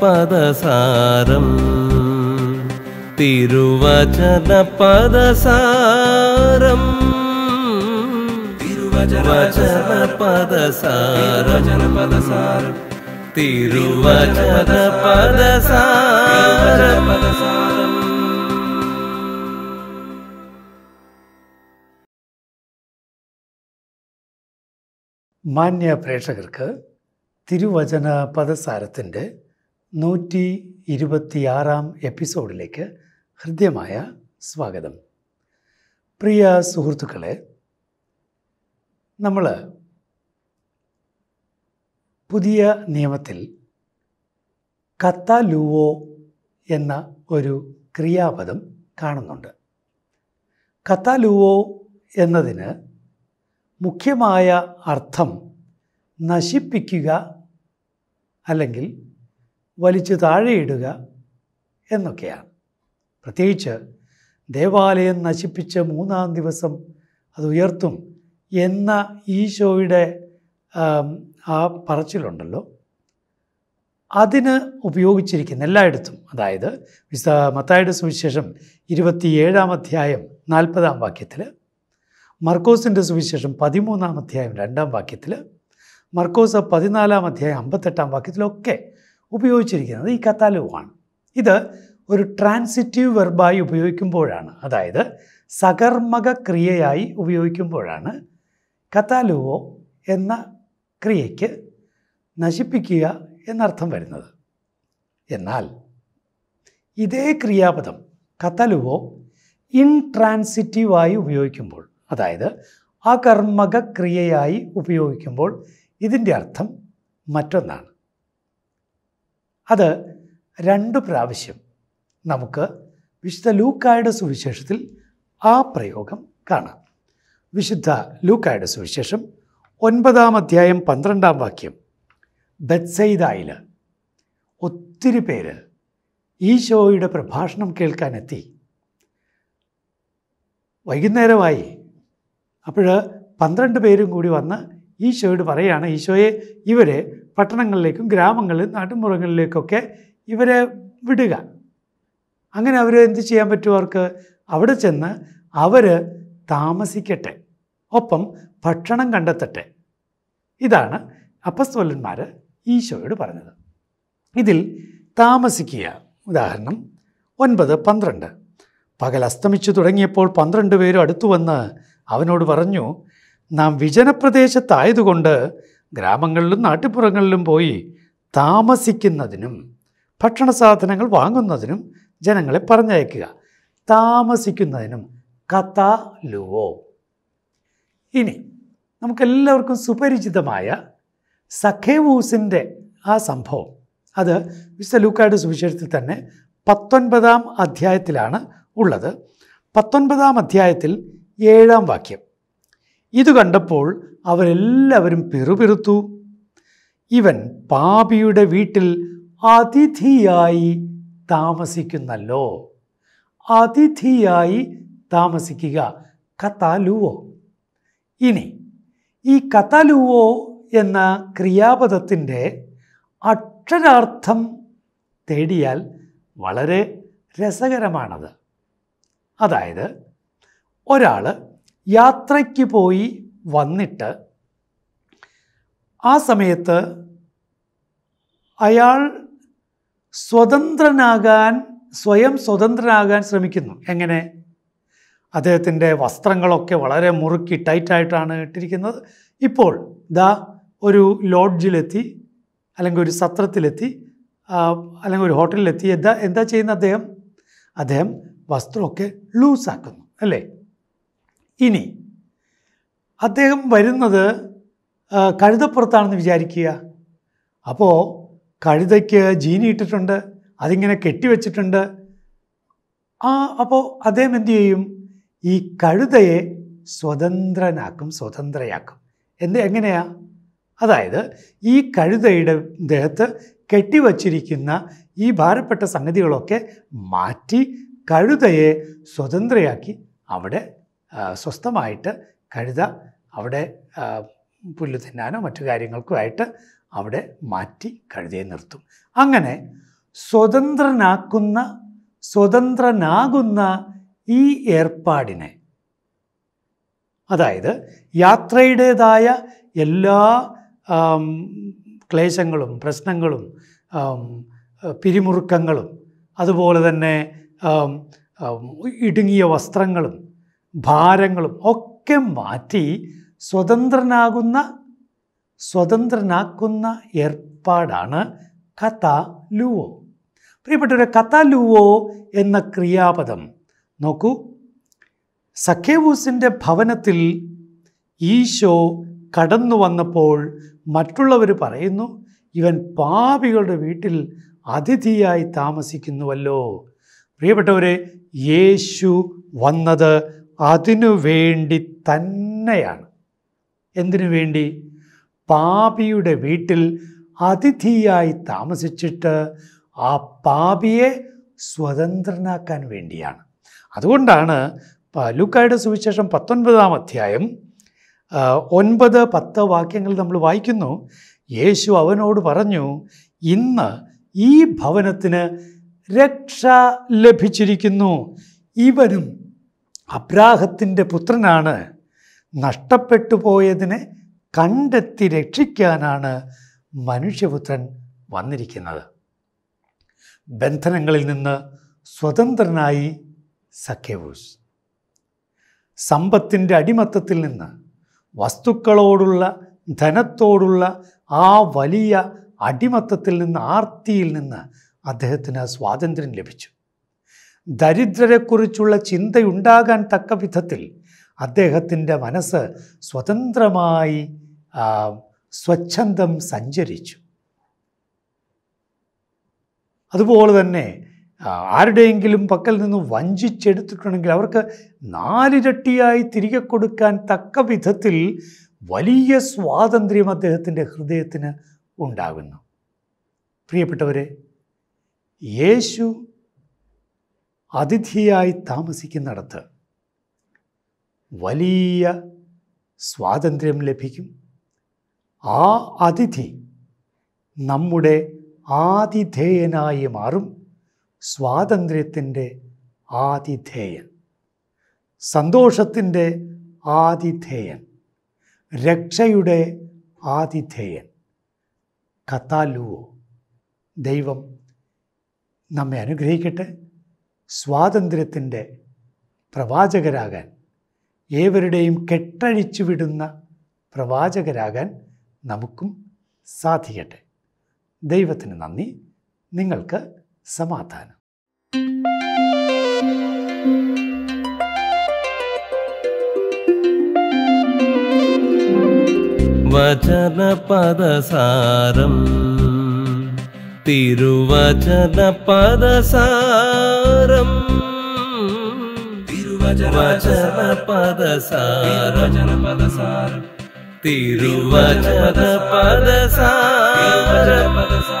பதசாரம் திருவச்சன பதசாரம் திருவச்சன பதசாரம் திருவச்சன பதசாரம் മാന്യ പ്രേക്ഷകർക്ക് തിരുവചന പദസാരത്തിൻ്റെ നൂറ്റി ഇരുപത്തിയാറാം എപ്പിസോഡിലേക്ക് ഹൃദ്യമായ സ്വാഗതം പ്രിയ സുഹൃത്തുക്കളെ നമ്മൾ പുതിയ നിയമത്തിൽ കത്താലുവോ എന്ന ഒരു ക്രിയാപദം കാണുന്നുണ്ട് കത്താലുവോ എന്നതിന് മുഖ്യമായ അർത്ഥം നശിപ്പിക്കുക അല്ലെങ്കിൽ വലിച്ചു താഴെയിടുക എന്നൊക്കെയാണ് പ്രത്യേകിച്ച് ദേവാലയം നശിപ്പിച്ച മൂന്നാം ദിവസം അത് ഉയർത്തും എന്ന ഈശോയുടെ ആ പറച്ചിലുണ്ടല്ലോ അതിന് ഉപയോഗിച്ചിരിക്കുന്ന എല്ലായിടത്തും അതായത് വിസ മത്തായുടെ സുവിശേഷം ഇരുപത്തിയേഴാം അധ്യായം നാൽപ്പതാം വാക്യത്തിൽ മർക്കോസിൻ്റെ സുവിശേഷം പതിമൂന്നാം അധ്യായം രണ്ടാം വാക്യത്തിൽ മർക്കോസ് പതിനാലാം അധ്യായം അമ്പത്തെട്ടാം വാക്യത്തിലൊക്കെ ഉപയോഗിച്ചിരിക്കുന്നത് ഈ കത്താലുവാണ് ഇത് ഒരു ട്രാൻസിറ്റീവ് വെർബായി ഉപയോഗിക്കുമ്പോഴാണ് അതായത് സകർമ്മക ക്രിയയായി ഉപയോഗിക്കുമ്പോഴാണ് കത്താലുവോ എന്ന ക്രിയയ്ക്ക് നശിപ്പിക്കുക എന്നർത്ഥം വരുന്നത് എന്നാൽ ഇതേ ക്രിയാപദം കത്തലുവോ ഇൻട്രാൻസിറ്റീവായി ഉപയോഗിക്കുമ്പോൾ അതായത് അകർമ്മക ക്രിയയായി ഉപയോഗിക്കുമ്പോൾ ഇതിൻ്റെ അർത്ഥം മറ്റൊന്നാണ് അത് രണ്ട് പ്രാവശ്യം നമുക്ക് വിശുദ്ധ ലൂക്കായുടെ സുവിശേഷത്തിൽ ആ പ്രയോഗം കാണാം വിശുദ്ധ ലൂക്കായുടെ സുവിശേഷം ഒൻപതാം അധ്യായം പന്ത്രണ്ടാം വാക്യം ബത്സൈദായിൽ ഒത്തിരി പേര് ഈശോയുടെ പ്രഭാഷണം കേൾക്കാനെത്തി വൈകുന്നേരമായി അപ്പോൾ പന്ത്രണ്ട് പേരും കൂടി വന്ന് ഈശോയോട് പറയുകയാണ് ഈശോയെ ഇവരെ പട്ടണങ്ങളിലേക്കും ഗ്രാമങ്ങളിൽ നാട്ടുമ്പുറങ്ങളിലേക്കൊക്കെ ഇവരെ വിടുക അങ്ങനെ അവർ എന്ത് ചെയ്യാൻ പറ്റും അവർക്ക് അവിടെ ചെന്ന് അവർ താമസിക്കട്ടെ ഒപ്പം ഭക്ഷണം കണ്ടെത്തട്ടെ ഇതാണ് അപ്പസ്തോലന്മാർ ഈശോയോട് പറഞ്ഞത് ഇതിൽ താമസിക്കുക ഉദാഹരണം ഒൻപത് പന്ത്രണ്ട് പകൽ അസ്തമിച്ചു തുടങ്ങിയപ്പോൾ പന്ത്രണ്ട് പേരും അടുത്തു വന്ന് അവനോട് പറഞ്ഞു നാം വിജനപ്രദേശത്തായതുകൊണ്ട് ഗ്രാമങ്ങളിലും നാട്ടിപ്പുറങ്ങളിലും പോയി താമസിക്കുന്നതിനും ഭക്ഷണ സാധനങ്ങൾ വാങ്ങുന്നതിനും ജനങ്ങളെ പറഞ്ഞയക്കുക താമസിക്കുന്നതിനും കഥ ലുവോ ഇനി നമുക്കെല്ലാവർക്കും സുപരിചിതമായ സഖേവൂസിൻ്റെ ആ സംഭവം അത് വിശുദ്ധ ലൂക്കായുടെ സുവിശേഷത്തിൽ തന്നെ പത്തൊൻപതാം അധ്യായത്തിലാണ് ഉള്ളത് പത്തൊൻപതാം അധ്യായത്തിൽ ഏഴാം വാക്യം ഇത് കണ്ടപ്പോൾ അവരെല്ലാവരും പെറുപെറുത്തു ഇവൻ പാപിയുടെ വീട്ടിൽ അതിഥിയായി താമസിക്കുന്നല്ലോ അതിഥിയായി താമസിക്കുക കത്താലുവോ ഇനി ഈ കത്താലുവോ എന്ന ക്രിയാപദത്തിൻ്റെ അക്ഷരാർത്ഥം തേടിയാൽ വളരെ രസകരമാണത് അതായത് ഒരാൾ യാത്രയ്ക്ക് പോയി വന്നിട്ട് ആ സമയത്ത് അയാൾ സ്വതന്ത്രനാകാൻ സ്വയം സ്വതന്ത്രനാകാൻ ശ്രമിക്കുന്നു എങ്ങനെ അദ്ദേഹത്തിൻ്റെ വസ്ത്രങ്ങളൊക്കെ വളരെ മുറുക്കി ടൈറ്റായിട്ടാണ് ഇട്ടിരിക്കുന്നത് ഇപ്പോൾ ദാ ഒരു ലോഡ്ജിലെത്തി അല്ലെങ്കിൽ ഒരു സത്രത്തിലെത്തി അല്ലെങ്കിൽ ഒരു ഹോട്ടലിലെത്തി എന്താ എന്താ ചെയ്യുന്ന അദ്ദേഹം അദ്ദേഹം വസ്ത്രമൊക്കെ ലൂസാക്കുന്നു അല്ലേ ഇനി അദ്ദേഹം വരുന്നത് കഴുതപ്പുറത്താണെന്ന് വിചാരിക്കുക അപ്പോൾ കഴുതയ്ക്ക് ജീനി ഇട്ടിട്ടുണ്ട് അതിങ്ങനെ കെട്ടിവെച്ചിട്ടുണ്ട് ആ അപ്പോൾ അദ്ദേഹം എന്തു ചെയ്യും ഈ കഴുതയെ സ്വതന്ത്രനാക്കും സ്വതന്ത്രയാക്കും എന്ത് എങ്ങനെയാ അതായത് ഈ കഴുതയുടെ ദേഹത്ത് കെട്ടിവച്ചിരിക്കുന്ന ഈ ഭാരപ്പെട്ട സംഗതികളൊക്കെ മാറ്റി കഴുതയെ സ്വതന്ത്രയാക്കി അവിടെ സ്വസ്ഥമായിട്ട് കഴുത അവിടെ പുല്ല് തിന്നാനോ മറ്റു കാര്യങ്ങൾക്കുമായിട്ട് അവിടെ മാറ്റി കഴുതയെ നിർത്തും അങ്ങനെ സ്വതന്ത്രനാക്കുന്ന സ്വതന്ത്രനാകുന്ന ഈ ഏർപ്പാടിനെ അതായത് യാത്രയുടേതായ എല്ലാ ക്ലേശങ്ങളും പ്രശ്നങ്ങളും പിരിമുറുക്കങ്ങളും അതുപോലെ തന്നെ ഇടുങ്ങിയ വസ്ത്രങ്ങളും ഭാരങ്ങളും ഒക്കെ മാറ്റി സ്വതന്ത്രനാകുന്ന സ്വതന്ത്രനാക്കുന്ന ഏർപ്പാടാണ് കഥ ലുവോ പ്രിയപ്പെട്ടവരെ കഥ ലുവോ എന്ന ക്രിയാപദം നോക്കൂ സഖേവൂസിൻ്റെ ഭവനത്തിൽ ഈശോ കടന്നു വന്നപ്പോൾ മറ്റുള്ളവർ പറയുന്നു ഇവൻ പാപികളുടെ വീട്ടിൽ അതിഥിയായി താമസിക്കുന്നുവല്ലോ പ്രിയപ്പെട്ടവരെ യേശു വന്നത് അതിനു വേണ്ടി തന്നെയാണ് എന്തിനു വേണ്ടി പാപിയുടെ വീട്ടിൽ അതിഥിയായി താമസിച്ചിട്ട് ആ പാപിയെ സ്വതന്ത്രനാക്കാൻ വേണ്ടിയാണ് അതുകൊണ്ടാണ് ലൂക്കായുടെ സുവിശേഷം പത്തൊൻപതാം അധ്യായം ഒൻപത് പത്ത് വാക്യങ്ങൾ നമ്മൾ വായിക്കുന്നു യേശു അവനോട് പറഞ്ഞു ഇന്ന് ഈ ഭവനത്തിന് രക്ഷ ലഭിച്ചിരിക്കുന്നു ഇവനും അബ്രാഹത്തിൻ്റെ പുത്രനാണ് നഷ്ടപ്പെട്ടു പോയതിനെ കണ്ടെത്തി രക്ഷിക്കാനാണ് മനുഷ്യപുത്രൻ വന്നിരിക്കുന്നത് ബന്ധനങ്ങളിൽ നിന്ന് സ്വതന്ത്രനായി സഖ്യവൂസ് സമ്പത്തിൻ്റെ അടിമത്തത്തിൽ നിന്ന് വസ്തുക്കളോടുള്ള ധനത്തോടുള്ള ആ വലിയ അടിമത്തത്തിൽ നിന്ന് ആർത്തിയിൽ നിന്ന് അദ്ദേഹത്തിന് സ്വാതന്ത്ര്യം ലഭിച്ചു ദരിദ്രരെക്കുറിച്ചുള്ള ചിന്തയുണ്ടാകാൻ തക്ക വിധത്തിൽ അദ്ദേഹത്തിൻ്റെ മനസ്സ് സ്വതന്ത്രമായി സ്വച്ഛന്തം സഞ്ചരിച്ചു അതുപോലെ തന്നെ ആരുടെയെങ്കിലും പക്കൽ നിന്ന് വഞ്ചിച്ചെടുത്തിട്ടുണ്ടെങ്കിൽ അവർക്ക് നാലിരട്ടിയായി തിരികെ കൊടുക്കാൻ തക്ക വിധത്തിൽ വലിയ സ്വാതന്ത്ര്യം അദ്ദേഹത്തിൻ്റെ ഹൃദയത്തിന് ഉണ്ടാകുന്നു പ്രിയപ്പെട്ടവരെ യേശു അതിഥിയായി താമസിക്കുന്നിടത്ത് വലിയ സ്വാതന്ത്ര്യം ലഭിക്കും ആ അതിഥി നമ്മുടെ ആതിഥേയനായി മാറും സ്വാതന്ത്ര്യത്തിൻ്റെ ആതിഥേയൻ സന്തോഷത്തിൻ്റെ ആതിഥേയൻ രക്ഷയുടെ ആതിഥേയൻ കത്താലുവോ ദൈവം നമ്മെ അനുഗ്രഹിക്കട്ടെ സ്വാതന്ത്ര്യത്തിൻ്റെ പ്രവാചകരാകാൻ ഏവരുടെയും കെട്ടഴിച്ചു വിടുന്ന പ്രവാചകരാകാൻ നമുക്കും സാധിക്കട്ടെ ദൈവത്തിന് നന്ദി നിങ്ങൾക്ക് സമാധാനം വചന തിരുവചന പദസാര जनचन पद सारजन पदसारवचन पदसार